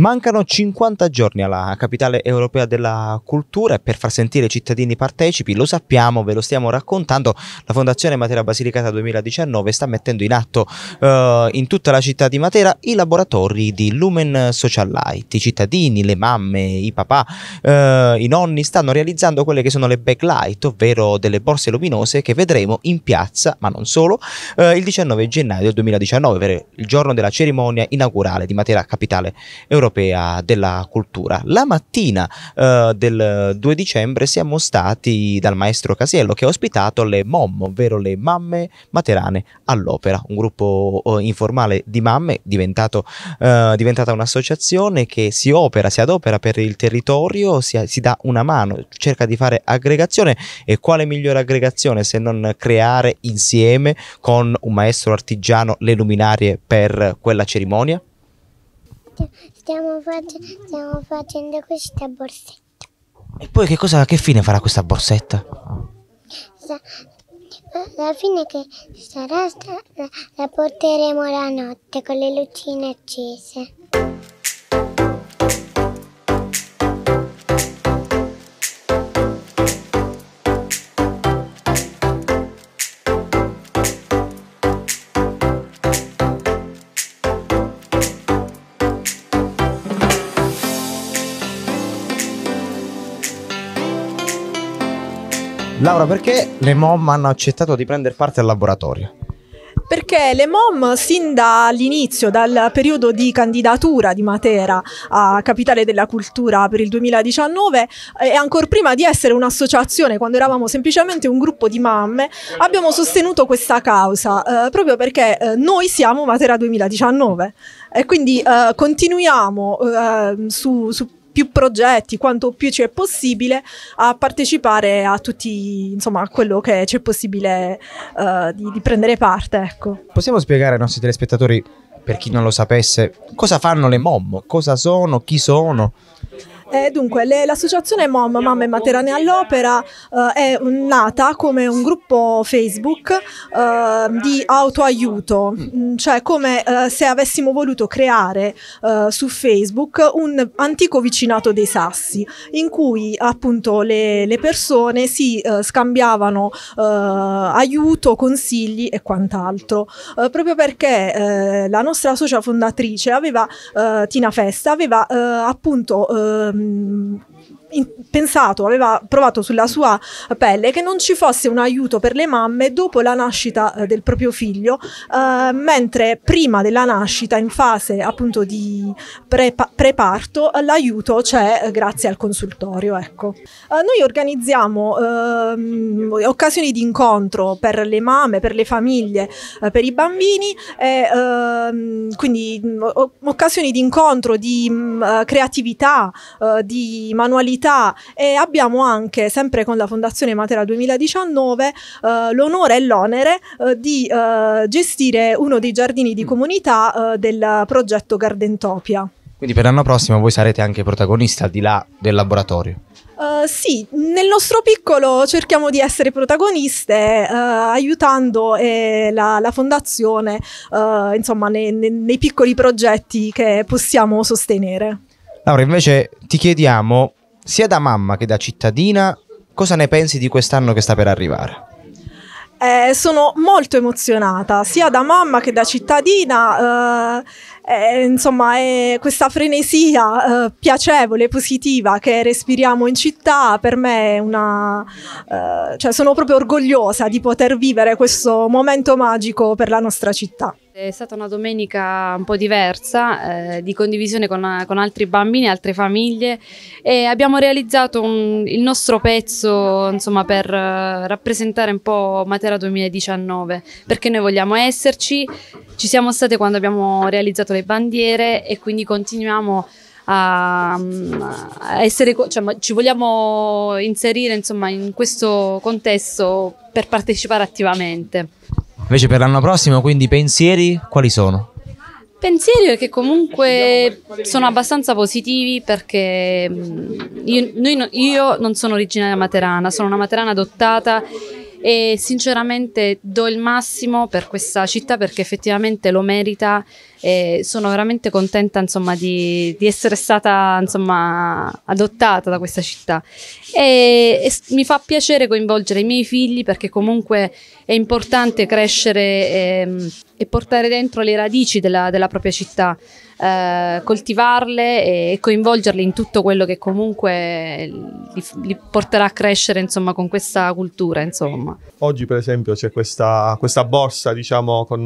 Mancano 50 giorni alla capitale europea della cultura e per far sentire i cittadini partecipi, lo sappiamo, ve lo stiamo raccontando, la Fondazione Matera Basilicata 2019 sta mettendo in atto eh, in tutta la città di Matera i laboratori di Lumen Social Light, I cittadini, le mamme, i papà, eh, i nonni stanno realizzando quelle che sono le backlight, ovvero delle borse luminose che vedremo in piazza, ma non solo, eh, il 19 gennaio 2019, il giorno della cerimonia inaugurale di Matera Capitale Europea europea della cultura. La mattina eh, del 2 dicembre siamo stati dal maestro Casiello che ha ospitato le MOM, ovvero le mamme materane all'opera, un gruppo eh, informale di mamme diventato, eh, diventata un'associazione che si opera, si adopera per il territorio, si, si dà una mano, cerca di fare aggregazione e quale migliore aggregazione se non creare insieme con un maestro artigiano le luminarie per quella cerimonia? stiamo, fac stiamo facendo questa borsetta. E poi che, cosa, che fine farà questa borsetta? Sa alla fine che sarà, la, la porteremo la notte con le lucine accese. Laura, perché le mom hanno accettato di prendere parte al laboratorio? perché le MOM sin dall'inizio, dal periodo di candidatura di Matera a Capitale della Cultura per il 2019 e ancora prima di essere un'associazione, quando eravamo semplicemente un gruppo di mamme, abbiamo sostenuto questa causa eh, proprio perché eh, noi siamo Matera 2019 e quindi eh, continuiamo eh, su, su più progetti, quanto più ci è possibile, a partecipare a tutti, insomma, a quello che c'è possibile uh, di, di, prendere parte. Ecco. Possiamo spiegare ai nostri telespettatori, per chi non lo sapesse, cosa fanno le mom? cosa sono, chi sono? Eh, dunque, le, l'associazione Mom, Mamme Materane all'Opera eh, è nata come un gruppo Facebook eh, di autoaiuto, mm. cioè come eh, se avessimo voluto creare eh, su Facebook un antico vicinato dei sassi, in cui appunto le, le persone si eh, scambiavano aiuto, consigli e quant'altro, proprio perché la nostra socia fondatrice aveva, Tina Festa, aveva appunto ehm, 嗯。pensato, aveva provato sulla sua pelle che non ci fosse un aiuto per le mamme dopo la nascita eh, del proprio figlio, eh, mentre prima della nascita, in fase appunto di pre preparto, l'aiuto c'è eh, grazie al consultorio. Ecco. Eh, noi organizziamo ehm, occasioni di incontro per le mamme, per le famiglie, eh, per i bambini, e, ehm, quindi mm, occasioni di incontro, di mh, mm, creatività, di manualità attività e abbiamo anche, sempre con la Fondazione Matera 2019, eh, l'onore e l'onere eh, di eh, gestire uno dei giardini di mm. comunità eh, del progetto Gardentopia. Quindi per l'anno prossimo voi sarete anche protagonisti al di là del laboratorio. Uh, sì, nel nostro piccolo cerchiamo di essere protagoniste uh, aiutando eh, la, la, fondazione uh, insomma, nei, nei piccoli progetti che possiamo sostenere. Laura, invece ti chiediamo sia da mamma che da cittadina, cosa ne pensi di quest'anno che sta per arrivare? Eh, sono molto emozionata, sia da mamma che da cittadina. Eh, eh, insomma, è questa frenesia eh, piacevole, positiva che respiriamo in città, per me è una... Eh, cioè sono proprio orgogliosa di poter vivere questo momento magico per la nostra città. È stata una domenica un po' diversa, eh, di condivisione con, con, altri bambini, altre famiglie e abbiamo realizzato un, il nostro pezzo insomma, per eh, rappresentare un po' Matera 2019 perché noi vogliamo esserci, ci siamo state quando abbiamo realizzato le bandiere e quindi continuiamo a, essere, cioè, ci vogliamo inserire insomma, in questo contesto per partecipare attivamente. Invece per l'anno prossimo, quindi pensieri quali sono? Pensieri che comunque sono abbastanza positivi perché mm, io, no, io non sono originaria materana, sono una materana adottata e sinceramente do il massimo per questa città perché effettivamente lo merita e sono veramente contenta insomma, di, di, essere stata insomma, adottata da questa città e, e, mi fa piacere coinvolgere i miei figli perché comunque è importante crescere e, ehm, e portare dentro le radici della, della propria città. Uh, coltivarle e coinvolgerle in tutto quello che comunque li, li porterà a crescere insomma, con questa cultura. Insomma. Oggi per esempio c'è questa, questa borsa diciamo, con,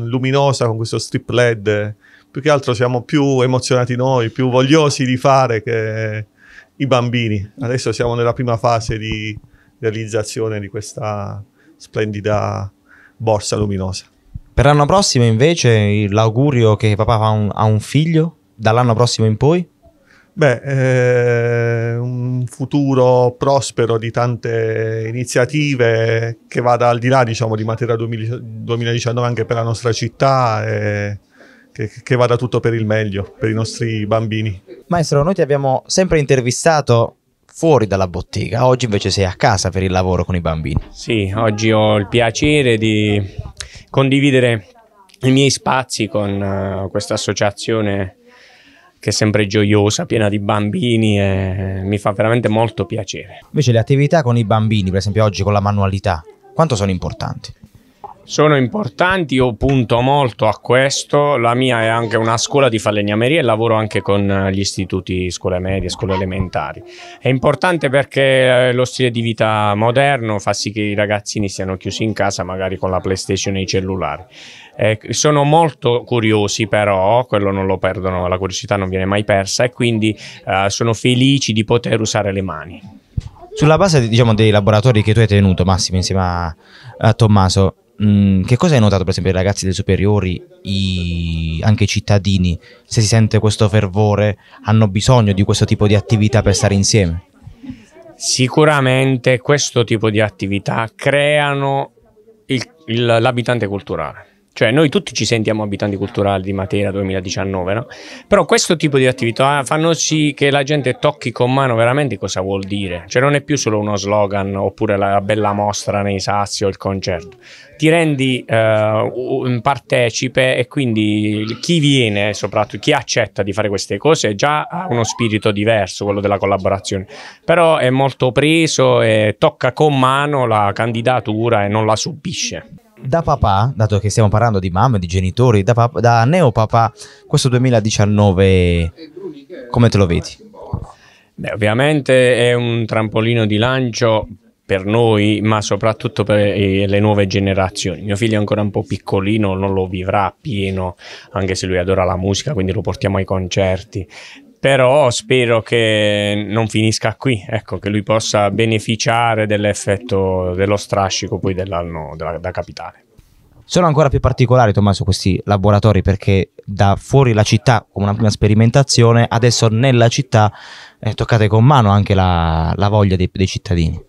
mm, luminosa con questo strip LED Fed, più che altro siamo più emozionati noi, più vogliosi di fare che i bambini. Adesso siamo nella prima fase di realizzazione di questa splendida borsa luminosa. Per l'anno prossimo invece l'augurio che papà ha un, a un figlio, dall'anno prossimo in poi? Beh, eh, un futuro prospero di tante iniziative che vada al di là diciamo, di Matera 2019 anche per la nostra città e eh, che, che vada tutto per il meglio, per i nostri bambini. Maestro, noi ti abbiamo sempre intervistato fuori dalla bottega, oggi invece sei a casa per il lavoro con i bambini. Sì, oggi ho il piacere di condividere i miei spazi con uh, questa associazione che è sempre gioiosa, piena di bambini e mi fa veramente molto piacere. Invece le attività con i bambini, per esempio oggi con la manualità, quanto sono importanti? sono importanti, io punto molto a questo, la mia è anche una scuola di falegnameria e lavoro anche con eh, gli istituti scuole medie, scuole elementari. È importante perché eh, lo stile di vita moderno fa sì che i ragazzini siano chiusi in casa magari con la PlayStation e i cellulari. Eh, sono molto curiosi però, quello non lo perdono, la curiosità non viene mai persa e quindi eh, sono felici di poter usare le mani. Sulla base diciamo, dei laboratori che tu hai tenuto Massimo insieme a, a Tommaso, Mm, che cosa hai notato per esempio i ragazzi dei superiori, i, anche i cittadini, se si sente questo fervore, hanno bisogno di questo tipo di attività per stare insieme? Sicuramente questo tipo di attività creano il, il, l'abitante culturale cioè noi tutti ci sentiamo abitanti culturali di Matera 2019, no? Però questo tipo di attività ah, fanno sì che la gente tocchi con mano veramente cosa vuol dire. Cioè non è più solo uno slogan oppure la bella mostra nei sassi o il concerto. Ti rendi uh, partecipe e quindi chi viene, soprattutto chi accetta di fare queste cose, già ha uno spirito diverso, quello della collaborazione. Però è molto preso e tocca con mano la candidatura e non la subisce da papà, dato che stiamo parlando di mamme, di genitori, da, papà, da neopapà, questo 2019 come te lo vedi? Beh, ovviamente è un trampolino di lancio per noi, ma soprattutto per eh, le nuove generazioni. Mio figlio è ancora un po' piccolino, non lo vivrà pieno, anche se lui adora la musica, quindi lo portiamo ai concerti però spero che non finisca qui, ecco, che lui possa beneficiare dell'effetto dello strascico poi dell'anno da, da capitale. Sono ancora più particolari, Tommaso, questi laboratori perché da fuori la città, come una prima sperimentazione, adesso nella città eh, toccate con mano anche la, la voglia dei, dei cittadini.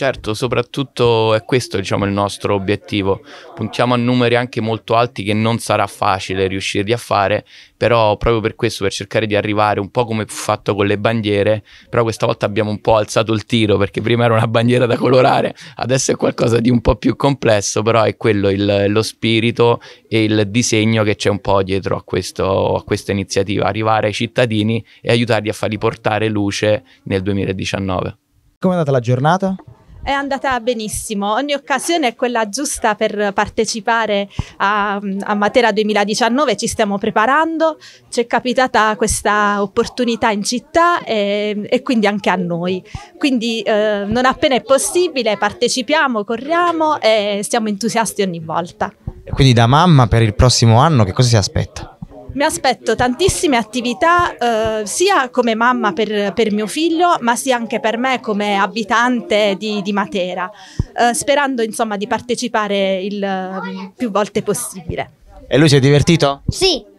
Certo, soprattutto è questo diciamo, il nostro obiettivo. Puntiamo a numeri anche molto alti che non sarà facile riuscirli a fare, però proprio per questo, per cercare di arrivare un po' come fu fatto con le bandiere, però questa volta abbiamo un po' alzato il tiro perché prima era una bandiera da colorare, adesso è qualcosa di un po' più complesso, però è quello il, lo spirito e il disegno che c'è un po' dietro a, questo, a questa iniziativa, arrivare ai cittadini e aiutarli a farli portare luce nel 2019. Come è andata la giornata? È andata benissimo, ogni occasione è quella giusta per partecipare a, a Matera 2019, ci stiamo preparando, ci è capitata questa opportunità in città e, e quindi anche a noi. Quindi eh, non appena è possibile partecipiamo, corriamo e siamo entusiasti ogni volta. Quindi da mamma per il prossimo anno che cosa si aspetta? mi aspetto tantissime attività eh, sia come mamma per, per, mio figlio ma sia anche per me come abitante di, di Matera, eh, sperando insomma di partecipare il mm, più volte possibile. E lui si è divertito? Sì.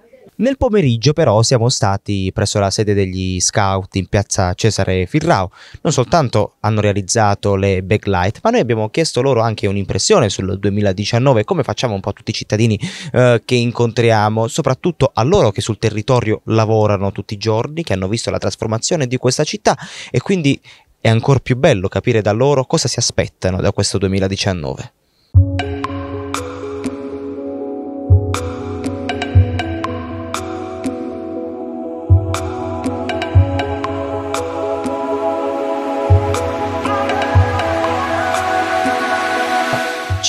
Nel pomeriggio però siamo stati presso la sede degli scout in piazza Cesare Firrao. Non soltanto hanno realizzato le backlight, ma noi abbiamo chiesto loro anche un'impressione sul 2019, come facciamo un po' a tutti i cittadini eh, che incontriamo, soprattutto a loro che sul territorio lavorano tutti i giorni, che hanno visto la trasformazione di questa città e quindi è ancora più bello capire da loro cosa si aspettano da questo 2019.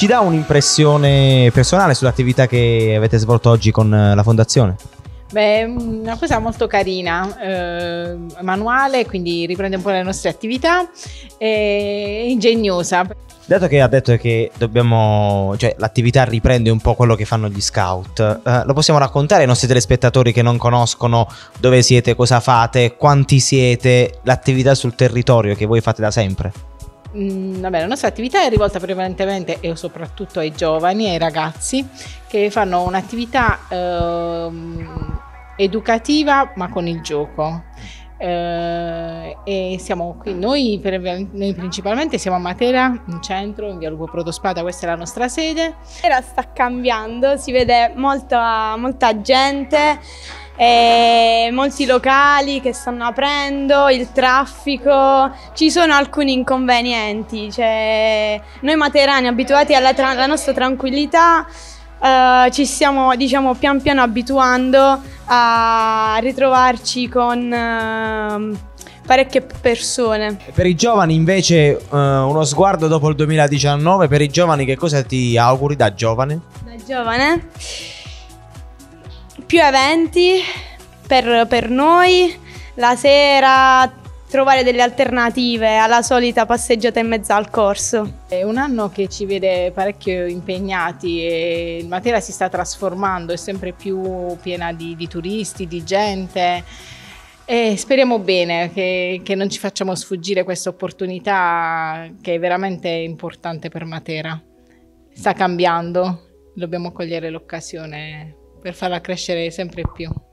Ci dà un'impressione personale sull'attività che avete svolto oggi con eh, la fondazione? Beh, mm, una cosa molto carina, eh, manuale, quindi riprende un po' le nostre attività, e ingegnosa. Dato che ha detto che dobbiamo, cioè, l'attività riprende un po' quello che fanno gli scout, eh, lo possiamo raccontare ai nostri telespettatori che non conoscono dove siete, cosa fate, quanti siete, l'attività sul territorio che voi fate da sempre? mh, mm, vabbè, la nostra attività è rivolta prevalentemente e soprattutto ai giovani, ai ragazzi che fanno un'attività eh, educativa ma con il gioco. Eh, e siamo qui, noi, noi, principalmente siamo a Matera, in centro, in via Lupo Protospada, questa è la nostra sede. Matera sta cambiando, si vede molta, molta gente e molti locali che stanno aprendo, il traffico, ci sono alcuni inconvenienti. Cioè, noi materani abituati alla, tra alla nostra tranquillità eh, ci stiamo diciamo, pian piano abituando a ritrovarci con... Eh, parecchie persone. Per i giovani invece eh, uno sguardo dopo il 2019, per i giovani che cosa ti auguri da giovane? Da giovane? più eventi per, per noi, la sera trovare delle alternative alla solita passeggiata in mezzo al corso. È un anno che ci vede parecchio impegnati e il Matera si sta trasformando, è sempre più piena di, di turisti, di gente. E speriamo bene che, che non ci facciamo sfuggire questa opportunità che è veramente importante per Matera. Sta cambiando, dobbiamo cogliere l'occasione per farla crescere sempre più.